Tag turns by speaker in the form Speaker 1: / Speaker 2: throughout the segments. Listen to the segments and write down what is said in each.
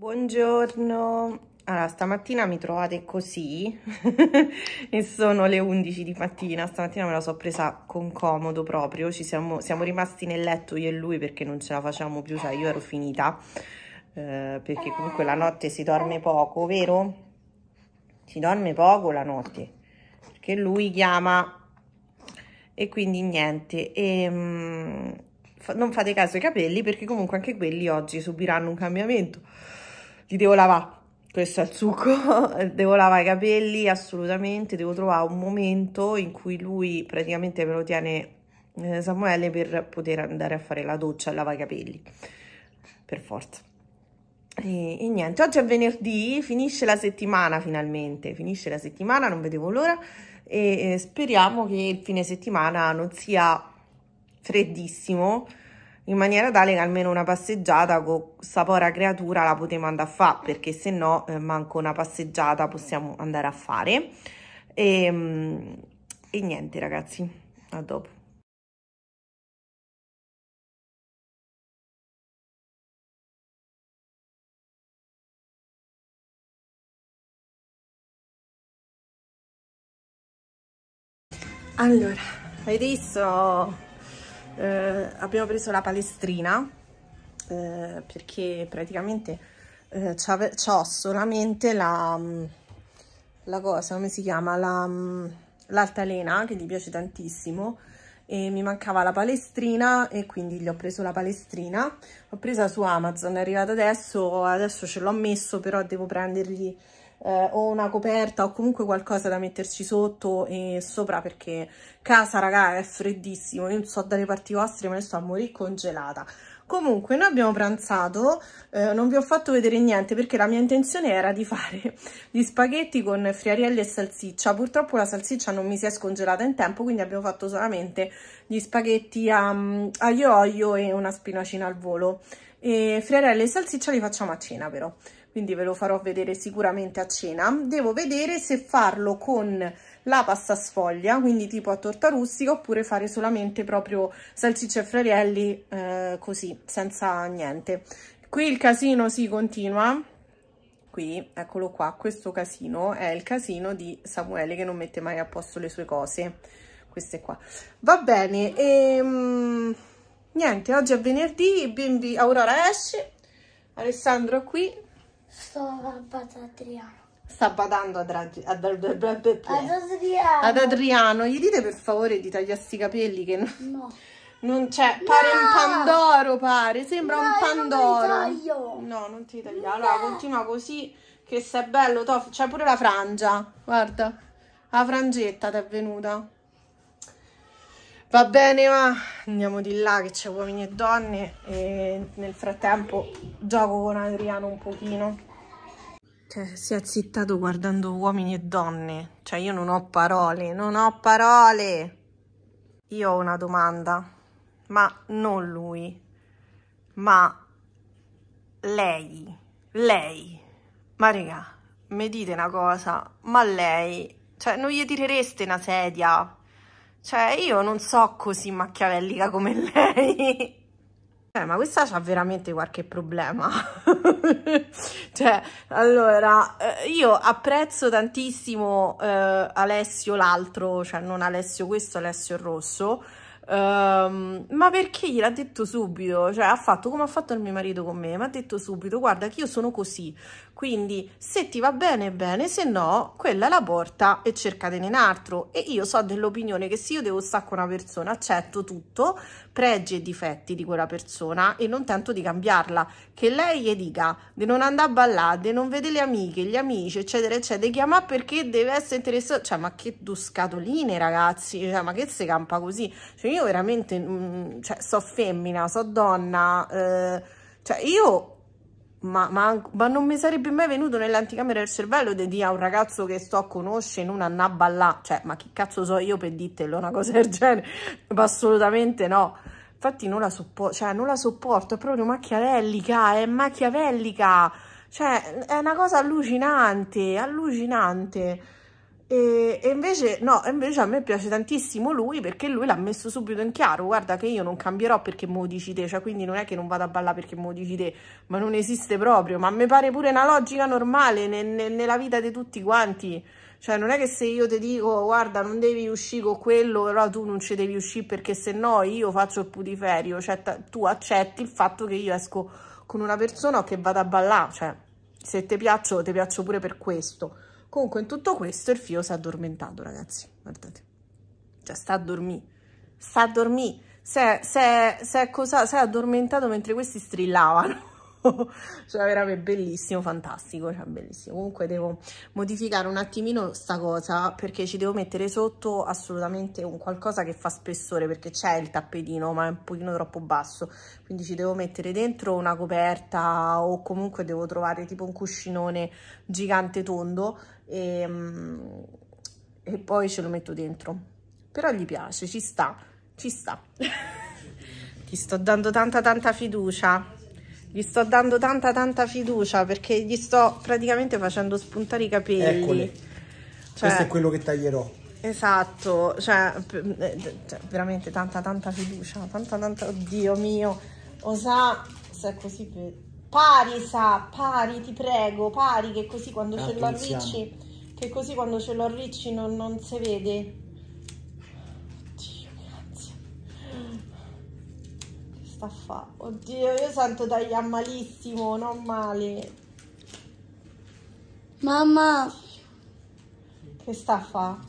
Speaker 1: Buongiorno, allora stamattina mi trovate così e sono le 11 di mattina, stamattina me la sono presa con comodo proprio, Ci siamo, siamo, rimasti nel letto io e lui perché non ce la facciamo più, cioè io ero finita, eh, perché comunque la notte si dorme poco, vero? Si dorme poco la notte, perché lui chiama e quindi niente, e... Ehm, Mh, non fate caso ai capelli perché comunque anche quelli oggi subiranno un cambiamento li devo lavare, questo è il succo, devo lavare i capelli assolutamente, devo trovare un momento in cui lui praticamente me lo tiene eh, Samuele per poter andare a fare la doccia e lavare i capelli, per forza. E, e, niente, oggi è venerdì, finisce la settimana finalmente, finisce la settimana, non vedevo l'ora e eh, speriamo che il fine settimana non sia freddissimo, in maniera tale che almeno una passeggiata con questa pora creatura la potremo andare a fare perché se no eh, manco una passeggiata possiamo andare a fare e, ehm, e niente ragazzi a dopo Allora, hai visto? eh, abbiamo preso la palestrina eh, perché praticamente eh, ho solamente la, mm, la, cosa, come si chiama, mm, l'altalena la, che gli piace tantissimo e mi mancava la palestrina e quindi gli ho preso la palestrina, l'ho presa su Amazon, è arrivata adesso, adesso ce l'ho messo però devo prendergli eh, o una coperta o comunque qualcosa da metterci sotto e sopra perché casa raga è freddissimo, io non so dalle parti vostre ma ne sto a morire congelata. Comunque noi abbiamo pranzato, eh, non vi ho fatto vedere niente perché la mia intenzione era di fare gli spaghetti con friarielle e salsiccia, purtroppo la salsiccia non mi si è scongelata in tempo quindi abbiamo fatto solamente gli spaghetti a um, aglio olio e una spinacina al volo. E friarelle e salsiccia li facciamo a cena però, quindi ve lo farò vedere sicuramente a cena. Devo vedere se farlo con la pasta sfoglia, quindi tipo a torta rustica, oppure fare solamente proprio salsicce e friarelli eh, così, senza niente. Qui il casino si continua, qui, eccolo qua, questo casino è il casino di Samuele che non mette mai a posto le sue cose, queste qua. Va bene, ehm niente oggi è venerdì bimbi Aurora esce Alessandro qui sto a Adriano sta badando ad, ad, ad, Adriano. ad, Adriano. Gli dite per favore di tagliarsi i capelli che non, no. non c'è. Cioè, pare no. un pandoro, pare. Sembra no, un pandoro. Non no, non ti tagliare. Allora, continua così che se è bello, tof. C'è pure la frangia. Guarda, la frangetta ti è venuta. Va bene, ma andiamo di là che c'è uomini e donne e nel frattempo gioco con Adriano un pochino. Cioè, si è zittato guardando uomini e donne. Cioè, io non ho parole, non ho parole! Io ho una domanda, ma non lui, ma lei, lei. Ma regà, mi dite una cosa, ma lei, cioè, non gli tirereste una sedia? Cioè, io non so così macchiavellica come lei. Cioè, ma questa c'ha veramente qualche problema. cioè, allora, eh, io apprezzo tantissimo eh, Alessio l'altro, cioè non Alessio questo, Alessio il rosso, ehm, ma perché gliel'ha detto subito? Cioè, ha fatto come ha fatto il mio marito con me, mi ha detto subito, guarda che io sono così, quindi se ti va bene, bene, se no, quella la porta e cercatene un altro. E io so dell'opinione che se io devo stare con una persona, accetto tutto, pregi e difetti di quella persona e non tento di cambiarla. Che lei gli dica di non andare a ballare, di non vedere le amiche, gli amici, eccetera, eccetera, di chiamare perché deve essere interessato. Cioè, ma che due scatoline ragazzi, cioè, ma che se campa così? Cioè, io veramente, mh, mm, cioè, so femmina, so donna, eh, cioè, io ma, ma, ma, non mi sarebbe mai venuto nell'anticamera del cervello di dire a un ragazzo che sto conosce in una nabba là, cioè ma che cazzo so io per dirtelo una cosa del genere, ma assolutamente no. Infatti non la, soppo cioè, non la sopporto, è proprio macchiavellica, è macchiavellica, cioè è una cosa allucinante, allucinante. E, e, invece no, invece a me piace tantissimo lui perché lui l'ha messo subito in chiaro, guarda che io non cambierò perché mo dici te, cioè quindi non è che non vado a ballare perché mo dici te, ma non esiste proprio, ma mi pare pure una logica normale ne, ne, nella vita di tutti quanti, cioè non è che se io ti dico guarda non devi uscire con quello, però tu non ci devi uscire perché se no io faccio il putiferio, cioè tu accetti il fatto che io esco con una persona o che vado a ballare, cioè se ti piaccio ti piaccio pure per questo Comunque in tutto questo il fio si è addormentato, ragazzi. Guardate. Cioè sta a dormire. Sta a dormire. Si è, addormentato mentre questi strillavano. cioè veramente bellissimo, fantastico, cioè bellissimo. Comunque devo modificare un attimino sta cosa perché ci devo mettere sotto assolutamente un qualcosa che fa spessore perché c'è il tappetino ma è un pochino troppo basso, quindi ci devo mettere dentro una coperta o comunque devo trovare tipo un cuscinone gigante tondo e, ehm, e poi ce lo metto dentro. Però gli piace, ci sta, ci sta. Ti sto dando tanta tanta fiducia. Gli sto dando tanta tanta fiducia perché gli sto praticamente facendo spuntare i capelli. Eccoli.
Speaker 2: Cioè, Questo è quello
Speaker 1: che taglierò. Esatto, cioè, cioè, veramente tanta tanta fiducia, tanta tanta, oddio mio, osa, se è così, per... pari sa, pari, ti prego, pari che così quando ah, ce lo arricci, che così quando ce lo arricci non, non si vede. sta a fa? Oddio, io sento tagliare malissimo, non male. Mamma. Che sta a fa?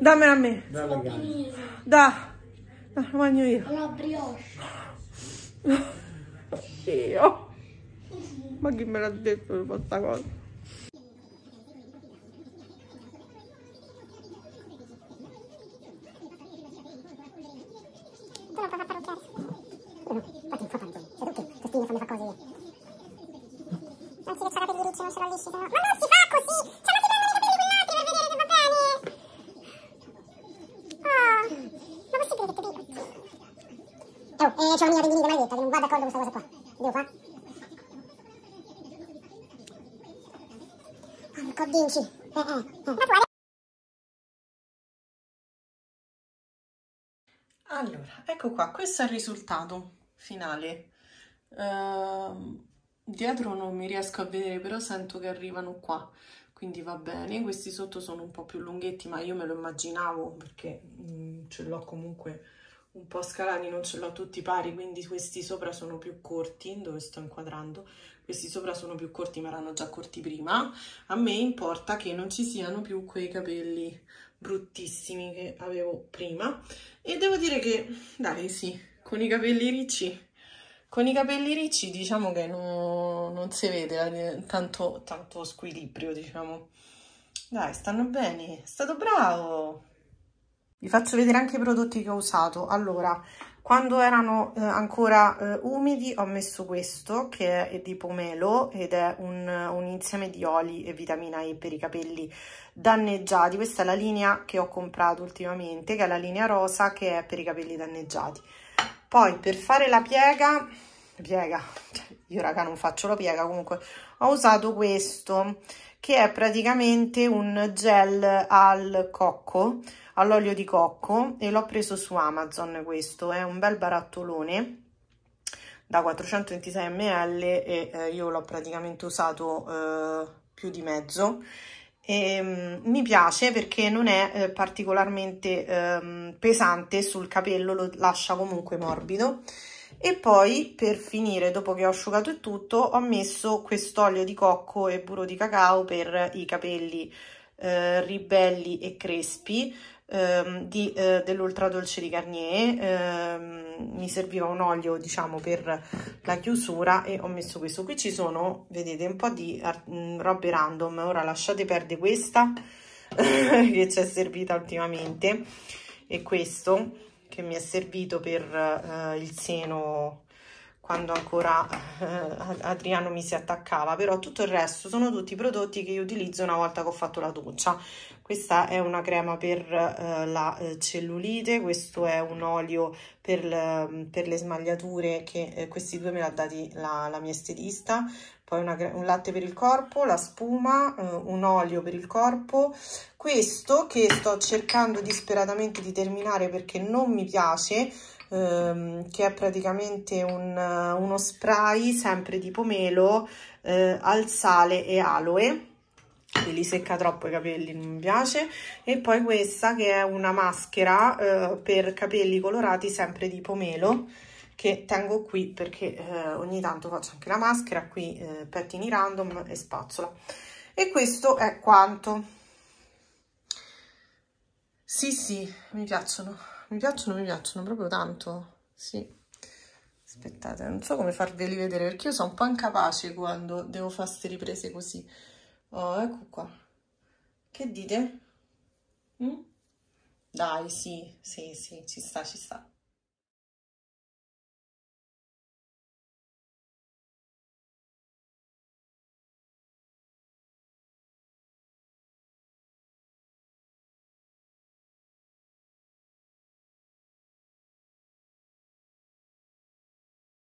Speaker 1: Dammi a me. Dalla Dai. Da. lo mangio io. La brioche. Oddio. Ma chi me l'ha detto per questa cosa? Non si le sarà per gli ricci, non sono lisci, sono... Ma no! guarda questa cosa qua. Devo qua. Porco dinci. Eh, eh, eh. Allora, ecco qua, questo è il risultato finale. Uh, dietro non mi riesco a vedere, però sento che arrivano qua, quindi va bene. Questi sotto sono un po' più lunghetti, ma io me lo immaginavo perché mh, mm, ce l'ho comunque un po' scalati, non ce l'ho tutti pari, quindi questi sopra sono più corti, dove sto inquadrando, questi sopra sono più corti ma erano già corti prima, a me importa che non ci siano più quei capelli bruttissimi che avevo prima e devo dire che, dai sì, con i capelli ricci, con i capelli ricci diciamo che non, non si vede eh, tanto, tanto squilibrio, diciamo. Dai, stanno bene, è stato bravo! vi faccio vedere anche i prodotti che ho usato allora quando erano eh, ancora eh, umidi ho messo questo che è di pomelo ed è un, un, insieme di oli e vitamina E per i capelli danneggiati. Questa è la linea che ho comprato ultimamente che è la linea rosa che è per i capelli danneggiati. Poi per fare la piega, piega, cioè, io raga non faccio la piega comunque, ho usato questo che è praticamente un gel al cocco all'olio di cocco e l'ho preso su Amazon questo, è un bel barattolone da 426 ml e eh, io l'ho praticamente usato eh, più di mezzo e, um, mi piace perché non è eh, particolarmente um, pesante sul capello, lo lascia comunque morbido e poi per finire dopo che ho asciugato il tutto ho messo quest'olio di cocco e burro di cacao per i capelli eh, ribelli e crespi ehm, eh, dell'ultradolce di Garnier ehm, mi serviva un olio diciamo per la chiusura e ho messo questo qui ci sono vedete un po' di mm, robe random ora lasciate perdere questa che ci è servita ultimamente e questo che mi è servito per eh, il seno quando ancora eh, Adriano mi si attaccava, però tutto il resto sono tutti prodotti che io utilizzo una volta che ho fatto la doccia. Questa è una crema per eh, la eh, cellulite, questo è un olio per, per le smagliature, che eh, questi due me l'ha dati la, la, mia estetista, poi una, un latte per il corpo, la spuma, eh, un olio per il corpo, questo che sto cercando disperatamente di terminare perché non mi piace, ehm, che è praticamente un, uno spray sempre di pomelo eh, al sale e aloe me li secca troppo i capelli, non mi piace e poi questa che è una maschera eh, per capelli colorati sempre di pomelo che tengo qui perché eh, ogni tanto faccio anche la maschera qui eh, pettini random e spazzola e questo è quanto sì sì mi piacciono mi piacciono, mi piacciono proprio tanto, sì. Aspettate, non so come farveli vedere, perché io sono un po' incapace quando devo fare queste riprese così. Oh, ecco qua. Che dite? Mm? Dai, sì, sì, sì, ci sta, ci sta.